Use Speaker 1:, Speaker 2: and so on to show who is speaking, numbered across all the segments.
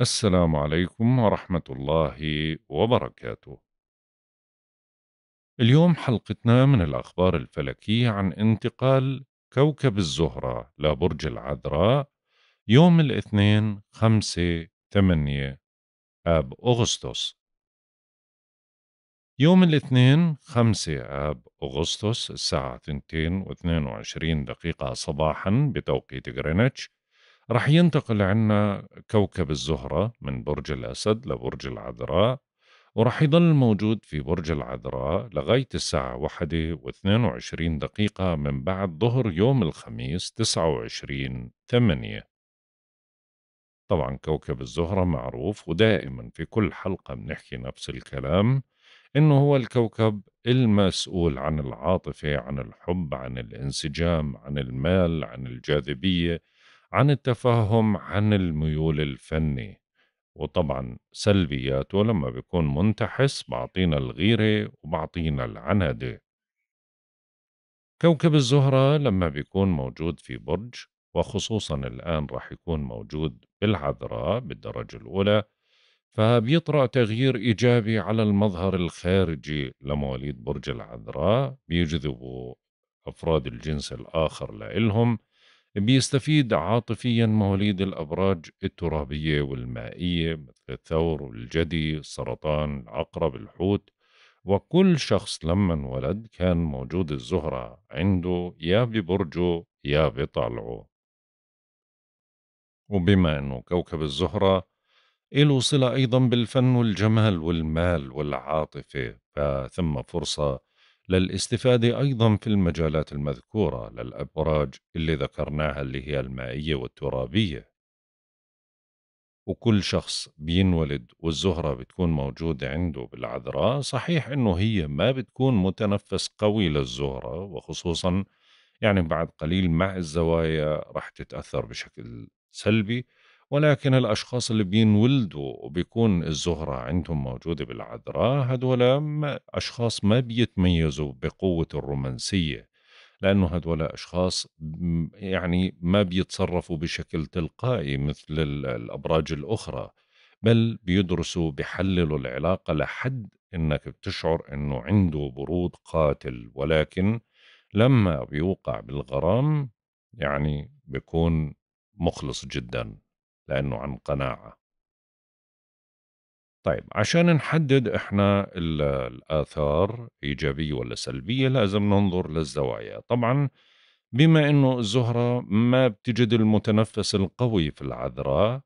Speaker 1: السلام عليكم ورحمة الله وبركاته. اليوم حلقتنا من الأخبار الفلكية عن انتقال كوكب الزهرة لبرج العذراء يوم الاثنين 5 8 آب أغسطس. يوم الاثنين 5 آب أغسطس الساعة 2:22 و22 دقيقة صباحا بتوقيت غرينتش رح ينتقل عنا كوكب الزهرة من برج الأسد لبرج العذراء ورح يضل موجود في برج العذراء لغاية الساعة واحدة واثنين وعشرين دقيقة من بعد ظهر يوم الخميس تسعة وعشرين ثمانية طبعا كوكب الزهرة معروف ودائما في كل حلقة بنحكي نفس الكلام إنه هو الكوكب المسؤول عن العاطفة عن الحب عن الانسجام عن المال عن الجاذبية عن التفهم عن الميول الفني وطبعا سلبياته لما بيكون منتحس بعطينا الغيرة وبعطينا العنادة كوكب الزهرة لما بيكون موجود في برج وخصوصا الآن رح يكون موجود بالعذراء بالدرجة الأولى فبيطرأ تغيير إيجابي على المظهر الخارجي لمواليد برج العذراء بيجذبوا أفراد الجنس الآخر لإلهم بيستفيد عاطفيا مواليد الأبراج الترابية والمائية مثل الثور والجدي السرطان العقرب الحوت وكل شخص لما انولد كان موجود الزهرة عنده يا ببرجه يا بطالعه وبما أنه كوكب الزهرة له صلة أيضا بالفن والجمال والمال والعاطفة فثم فرصة للاستفادة أيضا في المجالات المذكورة للأبراج اللي ذكرناها اللي هي المائية والترابية وكل شخص بينولد والزهرة بتكون موجودة عنده بالعذراء صحيح إنه هي ما بتكون متنفس قوي للزهرة وخصوصا يعني بعد قليل مع الزوايا رح تتأثر بشكل سلبي ولكن الأشخاص اللي بينولدوا وبيكون الزهرة عندهم موجودة بالعذراء هدول أشخاص ما بيتميزوا بقوة الرومانسية لأنه هدول أشخاص يعني ما بيتصرفوا بشكل تلقائي مثل الأبراج الأخرى بل بيدرسوا بيحللوا العلاقة لحد إنك بتشعر إنه عنده برود قاتل ولكن لما بيوقع بالغرام يعني بيكون مخلص جدا لأنه عن قناعة طيب عشان نحدد إحنا الآثار إيجابية ولا سلبية لازم ننظر للزوايا طبعا بما أنه الزهرة ما بتجد المتنفس القوي في العذراء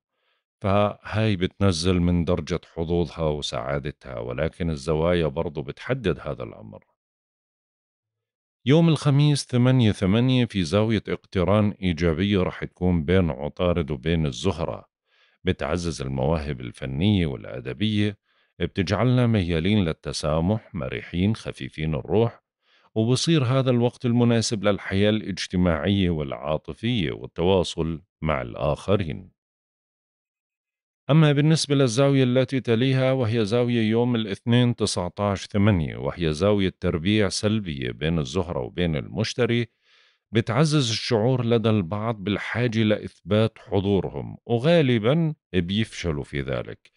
Speaker 1: فهاي بتنزل من درجة حظوظها وسعادتها ولكن الزوايا برضو بتحدد هذا الأمر يوم الخميس ثمانية ثمانية في زاوية اقتران إيجابية رح تكون بين عطارد وبين الزهرة بتعزز المواهب الفنية والأدبية بتجعلنا ميالين للتسامح مرحين خفيفين الروح وبصير هذا الوقت المناسب للحياة الاجتماعية والعاطفية والتواصل مع الآخرين أما بالنسبة للزاوية التي تليها وهي زاوية يوم الاثنين 19 8 وهي زاوية تربيع سلبية بين الزهرة وبين المشتري بتعزز الشعور لدى البعض بالحاجة لإثبات حضورهم وغالبا بيفشلوا في ذلك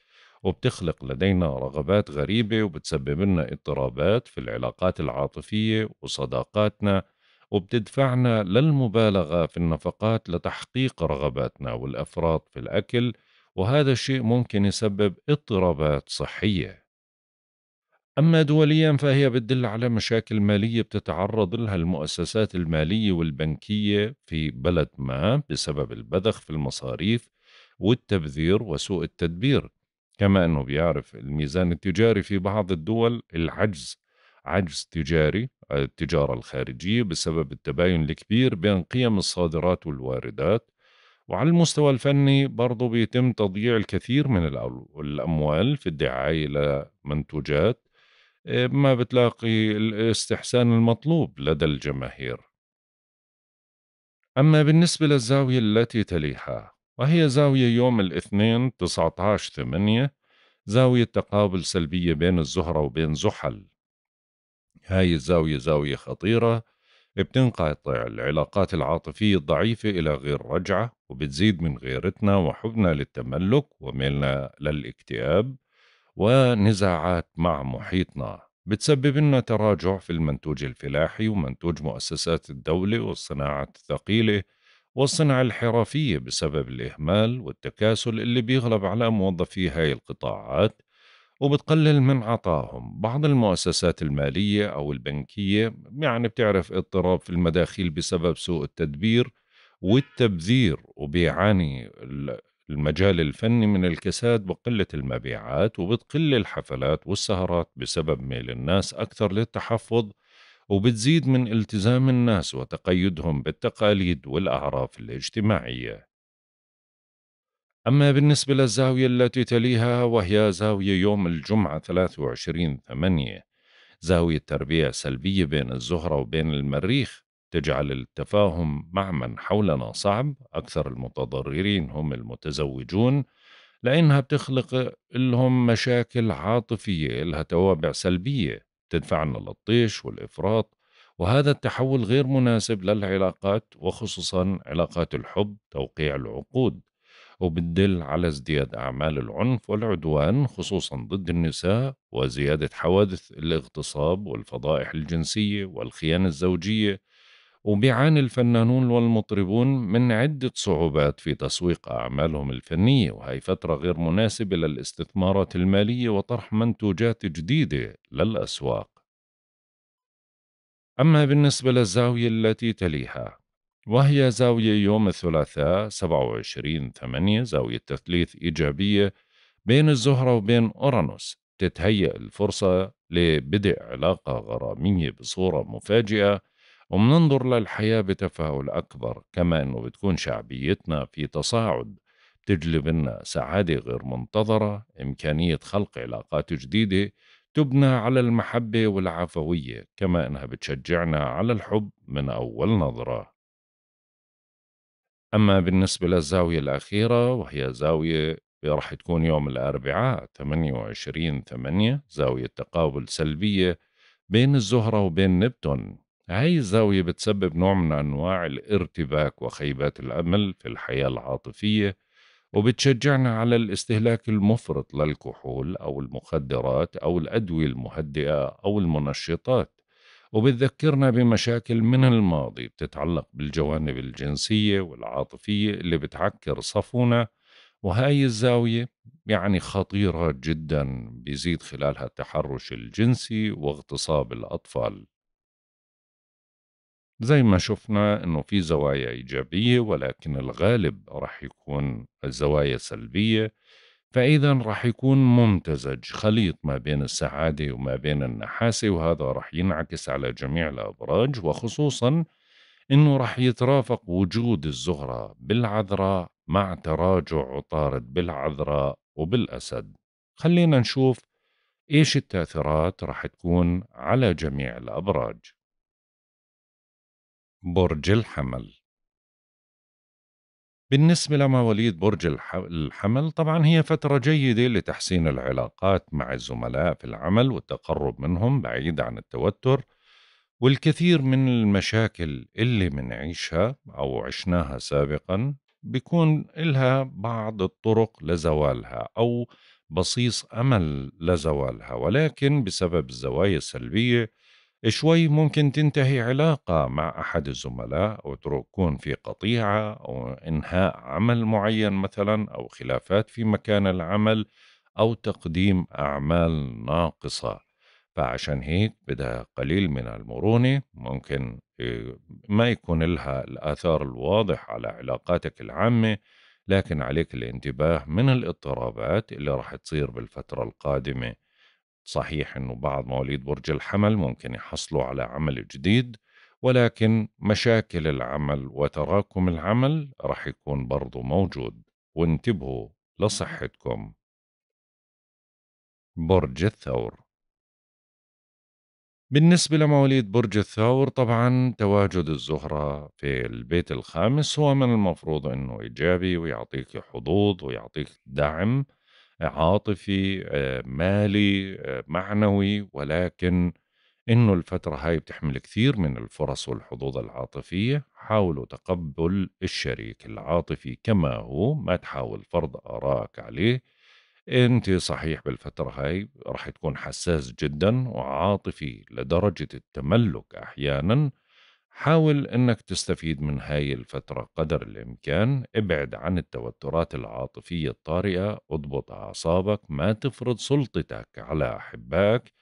Speaker 1: وبتخلق لدينا رغبات غريبة وبتسبب لنا اضطرابات في العلاقات العاطفية وصداقاتنا وبتدفعنا للمبالغة في النفقات لتحقيق رغباتنا والأفراط في الأكل وهذا الشيء ممكن يسبب اضطرابات صحية أما دوليا فهي بتدل على مشاكل مالية بتتعرض لها المؤسسات المالية والبنكية في بلد ما بسبب البذخ في المصاريف والتبذير وسوء التدبير كما أنه بيعرف الميزان التجاري في بعض الدول العجز عجز تجاري التجارة الخارجية بسبب التباين الكبير بين قيم الصادرات والواردات وعلى المستوى الفني برضو بيتم تضييع الكثير من الأموال في الدعاية لمنتوجات آه، ما بتلاقي الاستحسان المطلوب لدى الجماهير أما بالنسبة للزاوية التي تليها وهي زاوية يوم الاثنين 19 ثمانية زاوية تقابل سلبية بين الزهرة وبين زحل هاي الزاوية زاوية خطيرة بتنقطع العلاقات العاطفية الضعيفة إلى غير رجعة وبتزيد من غيرتنا وحبنا للتملك وميلنا للاكتئاب ونزاعات مع محيطنا بتسبب لنا تراجع في المنتوج الفلاحي ومنتوج مؤسسات الدولة والصناعات الثقيلة والصناعة الحرفية بسبب الإهمال والتكاسل اللي بيغلب على موظفي هاي القطاعات وبتقلل من عطائهم بعض المؤسسات المالية أو البنكية يعني بتعرف اضطراب في المداخيل بسبب سوء التدبير والتبذير وبيعاني المجال الفني من الكساد وقلة المبيعات وبتقل الحفلات والسهرات بسبب ميل الناس أكثر للتحفظ وبتزيد من التزام الناس وتقيدهم بالتقاليد والأعراف الاجتماعية أما بالنسبة للزاوية التي تليها وهي زاوية يوم الجمعة 23 8 زاوية تربية سلبية بين الزهرة وبين المريخ تجعل التفاهم مع من حولنا صعب أكثر المتضررين هم المتزوجون لأنها بتخلق لهم مشاكل عاطفية لها توابع سلبية تدفعنا للطيش والإفراط وهذا التحول غير مناسب للعلاقات وخصوصا علاقات الحب توقيع العقود وبتدل على ازدياد أعمال العنف والعدوان خصوصا ضد النساء وزيادة حوادث الاغتصاب والفضائح الجنسية والخيانة الزوجية وبيعاني الفنانون والمطربون من عدة صعوبات في تسويق أعمالهم الفنية وهي فترة غير مناسبة للاستثمارات المالية وطرح منتوجات جديدة للأسواق أما بالنسبة للزاوية التي تليها وهي زاوية يوم الثلاثاء 27 8 زاوية تثليث إيجابية بين الزهرة وبين أورانوس تتهيأ الفرصة لبدء علاقة غرامية بصورة مفاجئة وبننظر للحياة بتفاؤل أكبر كما أنه بتكون شعبيتنا في تصاعد بتجلب لنا سعادة غير منتظرة إمكانية خلق علاقات جديدة تبنى على المحبة والعفوية كما أنها بتشجعنا على الحب من أول نظرة أما بالنسبة للزاوية الأخيرة وهي زاوية رح تكون يوم الأربعاء 28 8 زاوية تقابل سلبية بين الزهرة وبين نبتون هاي الزاوية بتسبب نوع من أنواع الارتباك وخيبات الأمل في الحياة العاطفية وبتشجعنا على الاستهلاك المفرط للكحول أو المخدرات أو الأدوية المهدئة أو المنشطات وبتذكرنا بمشاكل من الماضي بتتعلق بالجوانب الجنسية والعاطفية اللي بتعكر صفونا وهاي الزاوية يعني خطيرة جدا بيزيد خلالها التحرش الجنسي واغتصاب الأطفال زي ما شفنا إنه في زوايا إيجابية ولكن الغالب راح يكون الزوايا سلبية فإذا راح يكون ممتزج خليط ما بين السعادة وما بين النحاسة وهذا راح ينعكس على جميع الأبراج وخصوصا إنه راح يترافق وجود الزهرة بالعذراء مع تراجع عطارد بالعذراء وبالأسد خلينا نشوف إيش التأثيرات راح تكون على جميع الأبراج برج الحمل بالنسبة لمواليد برج الحمل طبعا هي فترة جيدة لتحسين العلاقات مع الزملاء في العمل والتقرب منهم بعيد عن التوتر والكثير من المشاكل اللي منعيشها أو عشناها سابقا بيكون إلها بعض الطرق لزوالها أو بصيص أمل لزوالها ولكن بسبب الزوايا السلبية شوي ممكن تنتهي علاقة مع أحد الزملاء أو تكون في قطيعة أو إنهاء عمل معين مثلا أو خلافات في مكان العمل أو تقديم أعمال ناقصة فعشان هيك بدها قليل من المرونة ممكن آه، ما يكون لها الآثار الواضح على علاقاتك العامة لكن عليك الانتباه من الاضطرابات اللي راح تصير بالفترة القادمة صحيح أنه بعض مواليد برج الحمل ممكن يحصلوا على عمل جديد ولكن مشاكل العمل وتراكم العمل رح يكون برضو موجود وانتبهوا لصحتكم برج الثور بالنسبة لمواليد برج الثور طبعا تواجد الزهرة في البيت الخامس هو من المفروض أنه إيجابي ويعطيك حظوظ ويعطيك دعم عاطفي آه، مالي آه، معنوي ولكن انه الفترة هاي بتحمل كثير من الفرص والحظوظ العاطفية حاولوا تقبل الشريك العاطفي كما هو ما تحاول فرض آرائك عليه انت صحيح بالفترة هاي رح تكون حساس جدا وعاطفي لدرجة التملك احيانا حاول انك تستفيد من هاي الفترة قدر الامكان ابعد عن التوترات العاطفية الطارئة اضبط اعصابك ما تفرض سلطتك على احبائك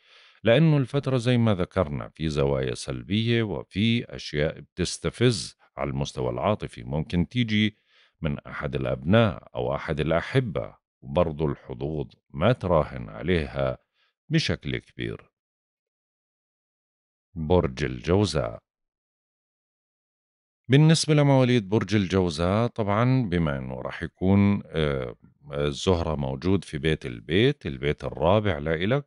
Speaker 1: لانه الفترة زي ما ذكرنا في زوايا سلبية وفي اشياء بتستفز على المستوى العاطفي ممكن تيجي من احد الابناء او احد الاحبة وبرضو الحظوظ ما تراهن عليها بشكل كبير برج الجوزاء بالنسبة لمواليد برج الجوزاء طبعا بما انه راح يكون آه، الزهرة موجود في بيت البيت البيت الرابع لإلك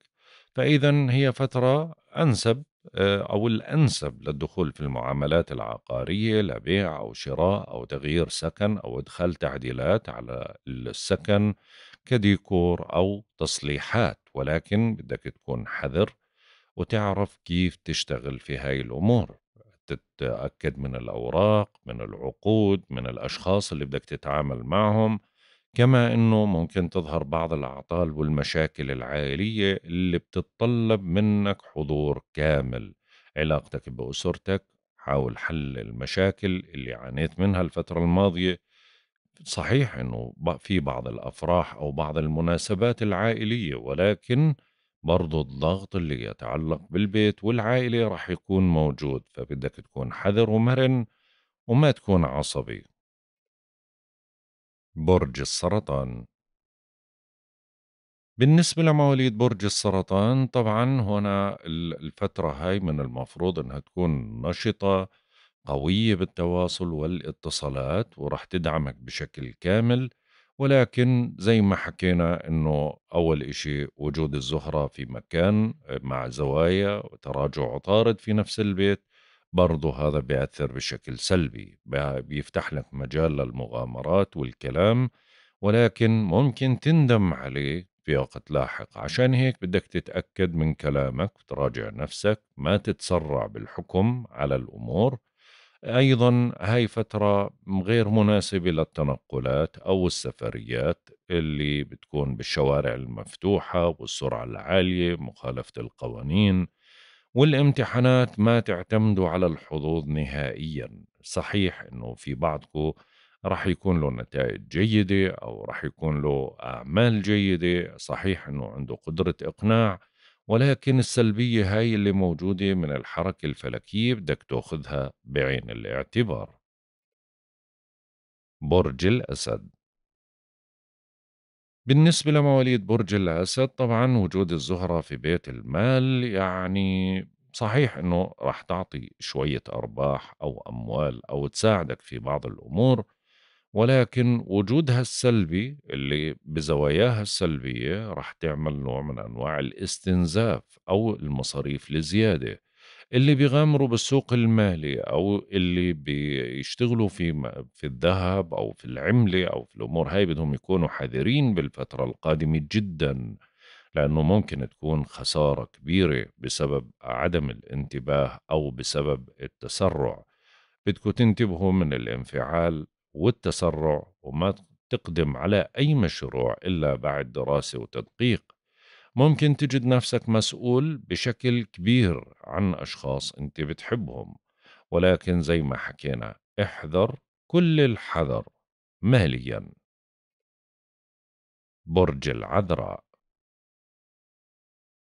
Speaker 1: فإذا هي فترة أنسب آه، أو الأنسب للدخول في المعاملات العقارية لبيع أو شراء أو تغيير سكن أو إدخال تعديلات على السكن كديكور أو تصليحات ولكن بدك تكون حذر وتعرف كيف تشتغل في هاي الأمور تتأكد من الأوراق من العقود من الأشخاص اللي بدك تتعامل معهم كما أنه ممكن تظهر بعض الأعطال والمشاكل العائلية اللي بتتطلب منك حضور كامل علاقتك بأسرتك حاول حل المشاكل اللي عانيت منها الفترة الماضية صحيح أنه في بعض الأفراح أو بعض المناسبات العائلية ولكن برضو الضغط اللي يتعلق بالبيت والعائلة رح يكون موجود فبدك تكون حذر ومرن وما تكون عصبي برج السرطان بالنسبة لمواليد برج السرطان طبعا هنا الفترة هاي من المفروض انها تكون نشطة قوية بالتواصل والاتصالات ورح تدعمك بشكل كامل ولكن زي ما حكينا انه اول إشي وجود الزهرة في مكان آه، مع زوايا وتراجع عطارد في نفس البيت برضه هذا بيأثر بشكل سلبي بيفتح لك مجال للمغامرات والكلام ولكن ممكن تندم عليه في وقت لاحق عشان هيك بدك تتأكد من كلامك وتراجع نفسك ما تتسرع بالحكم على الأمور أيضا هاي فترة غير مناسبة للتنقلات أو السفريات اللي بتكون بالشوارع المفتوحة والسرعة العالية مخالفة القوانين والامتحانات ما تعتمدوا على الحظوظ نهائيا صحيح انه في بعضكم رح يكون له نتائج جيدة أو رح يكون له أعمال جيدة صحيح أنه عنده قدرة إقناع ولكن السلبية هاي اللي موجودة من الحركة الفلكية بدك تاخذها بعين الاعتبار برج الأسد بالنسبة لمواليد برج الأسد طبعا وجود الزهرة في بيت المال يعني صحيح أنه راح تعطي شوية أرباح أو أموال أو تساعدك في بعض الأمور ولكن وجودها السلبي اللي بزواياها السلبية رح تعمل نوع من أنواع الاستنزاف أو المصاريف لزيادة اللي بيغامروا بالسوق المالي أو اللي بيشتغلوا في في الذهب أو في العملة أو في الأمور هاي بدهم يكونوا حذرين بالفترة القادمة جدا لأنه ممكن تكون خسارة كبيرة بسبب عدم الانتباه أو بسبب التسرع بدكم تنتبهوا من الانفعال والتسرع وما تقدم على أي مشروع إلا بعد دراسة وتدقيق ممكن تجد نفسك مسؤول بشكل كبير عن أشخاص أنت بتحبهم ولكن زي ما حكينا احذر كل الحذر ماليا برج العذراء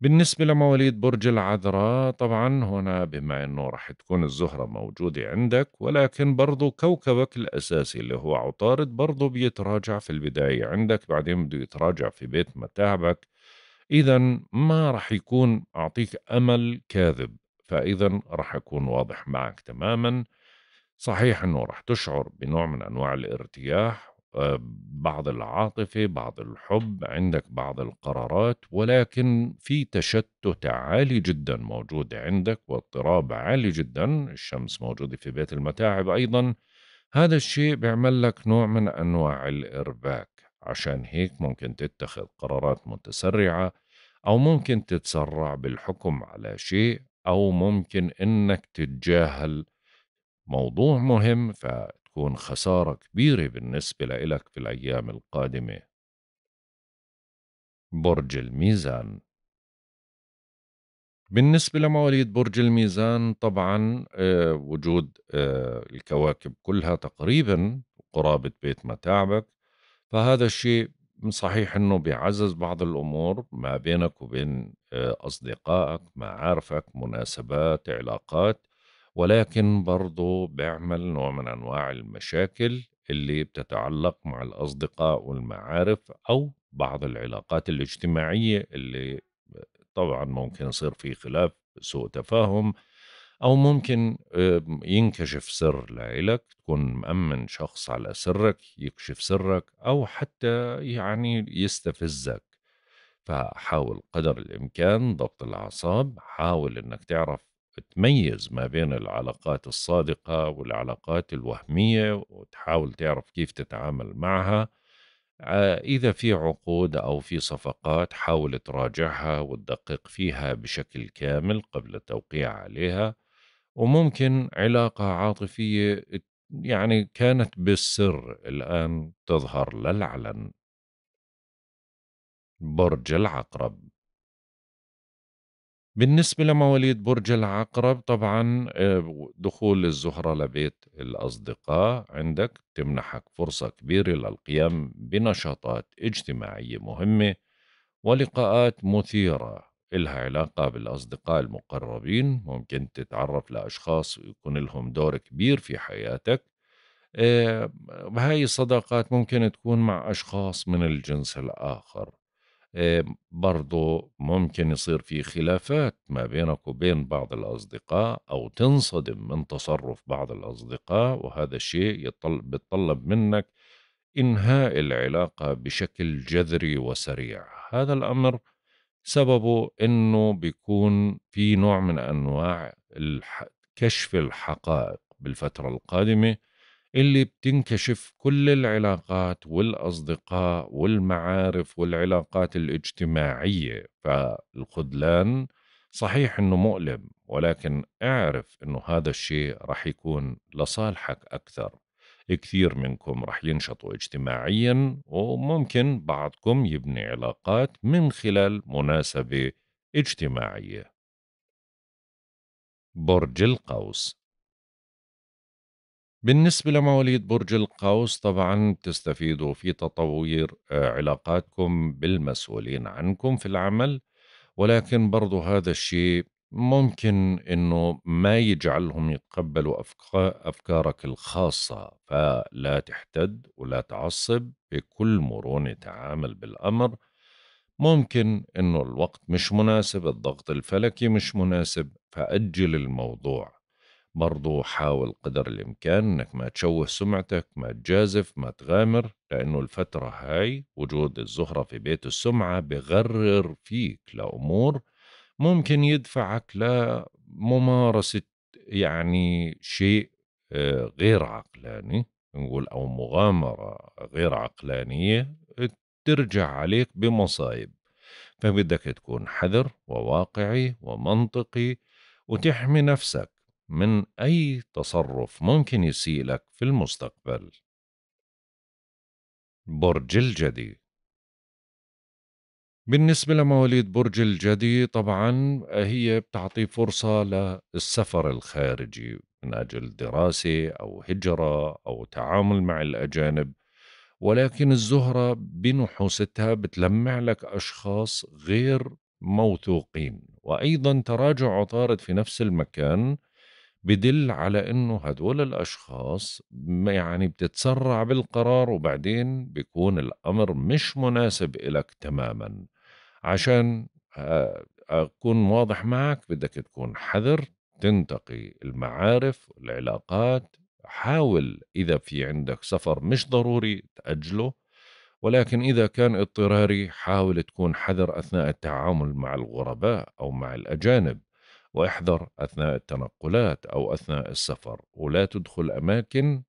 Speaker 1: بالنسبة لمواليد برج العذراء طبعا هنا بما أنه رح تكون الزهرة موجودة عندك ولكن برضو كوكبك الأساسي اللي هو عطارد برضو بيتراجع في البداية عندك بعدين بده يتراجع في بيت متاعبك إذا ما رح يكون أعطيك أمل كاذب فإذا رح أكون واضح معك تماما صحيح أنه رح تشعر بنوع من أنواع الارتياح آه، بعض العاطفه بعض الحب عندك بعض القرارات ولكن في تشتت عالي جدا موجود عندك واضطراب عالي جدا الشمس موجوده في بيت المتاعب ايضا هذا الشيء بيعمل لك نوع من انواع الارباك عشان هيك ممكن تتخذ قرارات متسرعه او ممكن تتسرع بالحكم على شيء او ممكن انك تتجاهل موضوع مهم ف تكون خسارة كبيرة بالنسبة لإلك في الأيام القادمة برج الميزان بالنسبة لمواليد برج الميزان طبعا آه، وجود آه، الكواكب كلها تقريبا قرابة بيت متاعبك فهذا الشيء صحيح انه بيعزز بعض الامور ما بينك وبين آه، اصدقائك معارفك مناسبات علاقات ولكن برضه بيعمل نوع من أنواع المشاكل اللي بتتعلق مع الأصدقاء والمعارف أو بعض العلاقات الاجتماعية اللي طبعا ممكن يصير في خلاف سوء تفاهم أو ممكن ينكشف سر لإلك تكون مأمن شخص على سرك يكشف سرك أو حتى يعني يستفزك فحاول قدر الإمكان ضبط الأعصاب حاول أنك تعرف تميز ما بين العلاقات الصادقة والعلاقات الوهمية وتحاول تعرف كيف تتعامل معها آه، إذا في عقود أو في صفقات حاول تراجعها وتدقق فيها بشكل كامل قبل التوقيع عليها وممكن علاقة عاطفية يعني كانت بالسر الآن تظهر للعلن برج العقرب بالنسبة لمواليد برج العقرب طبعا آه، دخول الزهرة لبيت الأصدقاء عندك تمنحك فرصة كبيرة للقيام بنشاطات اجتماعية مهمة ولقاءات مثيرة إلها علاقة بالأصدقاء المقربين ممكن تتعرف لأشخاص يكون لهم دور كبير في حياتك آه، هاي الصداقات ممكن تكون مع أشخاص من الجنس الآخر آه، برضو ممكن يصير في خلافات ما بينك وبين بعض الأصدقاء أو تنصدم من تصرف بعض الأصدقاء وهذا الشيء يتطلب منك إنهاء العلاقة بشكل جذري وسريع هذا الأمر سببه أنه بيكون في نوع من أنواع كشف الحقائق بالفترة القادمة اللي بتنكشف كل العلاقات والأصدقاء والمعارف والعلاقات الاجتماعية فالخذلان صحيح انه مؤلم ولكن اعرف انه هذا الشيء رح يكون لصالحك اكثر كثير منكم رح ينشطوا اجتماعيا وممكن بعضكم يبني علاقات من خلال مناسبة اجتماعية برج القوس بالنسبة لمواليد برج القوس طبعا بتستفيدوا في تطوير آه، علاقاتكم بالمسؤولين عنكم في العمل ولكن برضو هذا الشيء ممكن انه ما يجعلهم يتقبلوا افكارك الخاصه فلا تحتد ولا تعصب بكل مرونه تعامل بالامر ممكن انه الوقت مش مناسب الضغط الفلكي مش مناسب فاجل الموضوع برضو حاول قدر الإمكان أنك ما تشوه سمعتك ما تجازف ما تغامر لأنه الفترة هاي وجود الزهرة في بيت السمعة بغرر فيك لأمور ممكن يدفعك لممارسة يعني شيء آه، غير عقلاني نقول أو مغامرة غير عقلانية ترجع عليك بمصايب فبدك تكون حذر وواقعي ومنطقي وتحمي نفسك من أي تصرف ممكن يسيء لك في المستقبل برج الجدي بالنسبة لمواليد برج الجدي طبعا هي بتعطي فرصة للسفر الخارجي من أجل دراسة أو هجرة أو تعامل مع الأجانب ولكن الزهرة بنحوستها بتلمع لك أشخاص غير موثوقين وأيضا تراجع عطارد في نفس المكان بدل على انه هدول الاشخاص يعني بتتسرع بالقرار وبعدين بيكون الامر مش مناسب لك تماما عشان اكون واضح معك بدك تكون حذر تنتقي المعارف والعلاقات حاول اذا في عندك سفر مش ضروري تاجله ولكن اذا كان اضطراري حاول تكون حذر اثناء التعامل مع الغرباء او مع الاجانب واحذر أثناء التنقلات أو أثناء السفر ولا تدخل أماكن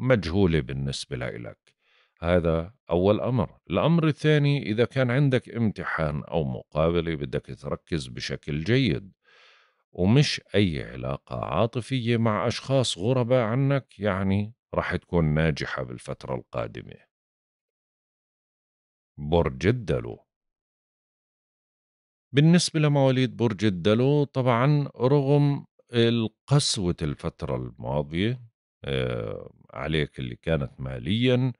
Speaker 1: مجهولة بالنسبة لك هذا أول أمر الأمر الثاني إذا كان عندك امتحان أو مقابلة بدك تركز بشكل جيد ومش أي علاقة عاطفية مع أشخاص غرباء عنك يعني رح تكون ناجحة بالفترة القادمة برج الدلو بالنسبة لمواليد برج الدلو طبعا رغم القسوة الفترة الماضية آه، عليك اللي كانت ماليا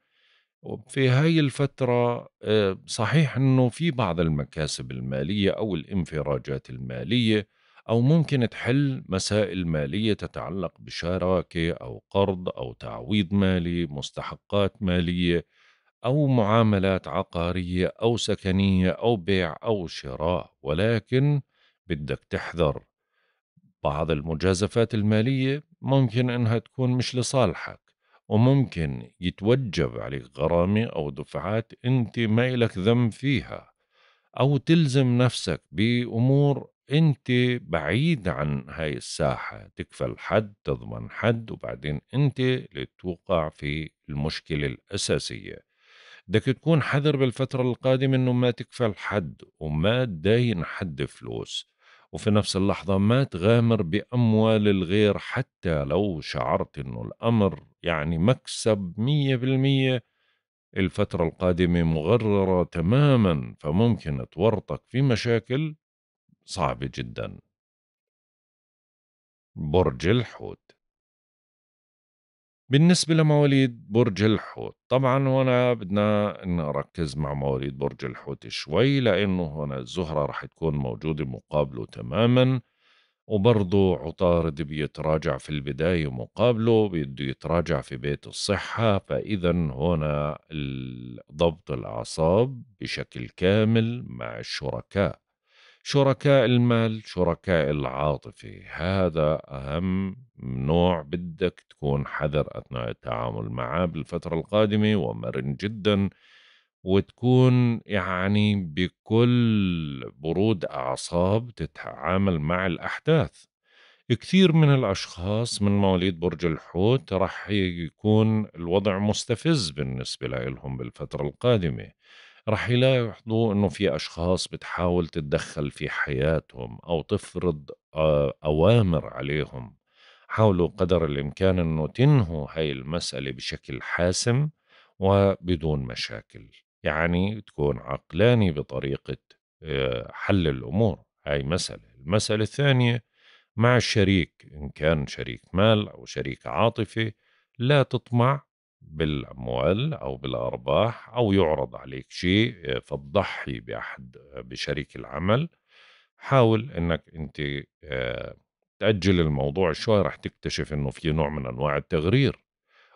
Speaker 1: في هاي الفترة آه، صحيح أنه في بعض المكاسب المالية أو الانفراجات المالية أو ممكن تحل مسائل مالية تتعلق بشراكة أو قرض أو تعويض مالي مستحقات مالية أو معاملات عقارية أو سكنية أو بيع أو شراء ولكن بدك تحذر بعض المجازفات المالية ممكن إنها تكون مش لصالحك وممكن يتوجب عليك غرامة أو دفعات أنت ما إلك ذنب فيها أو تلزم نفسك بأمور أنت بعيد عن هاي الساحة تكفل حد تضمن حد وبعدين أنت اللي توقع في المشكلة الأساسية بدك تكون حذر بالفترة القادمة انه ما تكفل حد وما تداين حد فلوس وفي نفس اللحظة ما تغامر بأموال الغير حتى لو شعرت انه الأمر يعني مكسب مية بالمية الفترة القادمة مغررة تماما فممكن تورطك في مشاكل صعبة جدا برج الحوت بالنسبة لمواليد برج الحوت طبعا هنا بدنا نركز مع مواليد برج الحوت شوي لأنه هنا الزهرة رح تكون موجودة مقابله تماما وبرضو عطارد بيتراجع في البداية مقابله بده يتراجع في بيت الصحة فإذا هنا ضبط الأعصاب بشكل كامل مع الشركاء شركاء المال شركاء العاطفة هذا أهم نوع بدك تكون حذر أثناء التعامل معه بالفترة القادمة ومرن جدا وتكون يعني بكل برود أعصاب تتعامل مع الأحداث كثير من الأشخاص من مواليد برج الحوت رح يكون الوضع مستفز بالنسبة لهم بالفترة القادمة رح يلاحظوا انه في اشخاص بتحاول تتدخل في حياتهم او تفرض آه، اوامر عليهم حاولوا قدر الامكان انه تنهوا هاي المساله بشكل حاسم وبدون مشاكل يعني تكون عقلاني بطريقه آه، حل الامور هاي مساله المساله الثانيه مع الشريك ان كان شريك مال او شريك عاطفي لا تطمع بالأموال أو بالأرباح أو يعرض عليك شيء آه، فتضحي بأحد آه، بشريك العمل حاول أنك أنت آه، تأجل الموضوع شوي رح تكتشف أنه في نوع من أنواع التغرير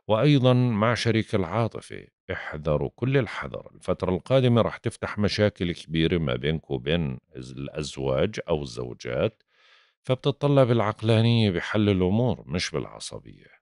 Speaker 1: وأيضا مع شريك العاطفة احذروا كل الحذر الفترة القادمة رح تفتح مشاكل كبيرة ما بينك وبين الأزواج أو الزوجات فبتطلب العقلانية بحل الأمور مش بالعصبية